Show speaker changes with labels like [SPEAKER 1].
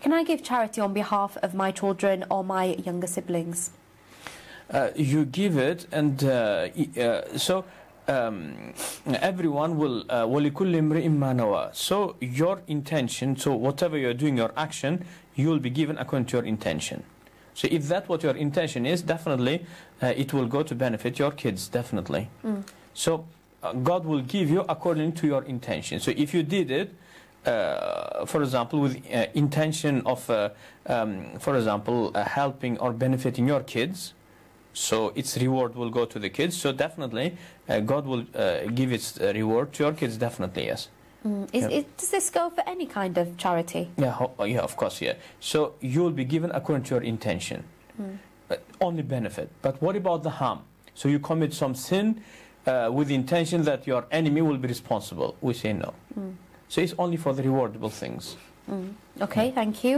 [SPEAKER 1] Can I give charity on behalf of my children or my younger siblings?
[SPEAKER 2] Uh, you give it, and uh, uh, so um, everyone will. Uh, so your intention, so whatever you're doing, your action, you will be given according to your intention. So if that what your intention is, definitely uh, it will go to benefit your kids, definitely. Mm. So uh, God will give you according to your intention. So if you did it, uh, for example, with uh, intention of, uh, um, for example, uh, helping or benefiting your kids. So its reward will go to the kids. So definitely, uh, God will uh, give its reward to your kids. Definitely, yes.
[SPEAKER 1] Mm. Is, yeah. is, does this go for any kind of charity? Yeah,
[SPEAKER 2] oh, yeah, of course, yeah. So you will be given according to your intention, mm. but only benefit. But what about the harm? So you commit some sin with the intention that your enemy will be responsible. We say no. Mm. So it's only for the rewardable things.
[SPEAKER 1] Mm. Okay,
[SPEAKER 3] thank you.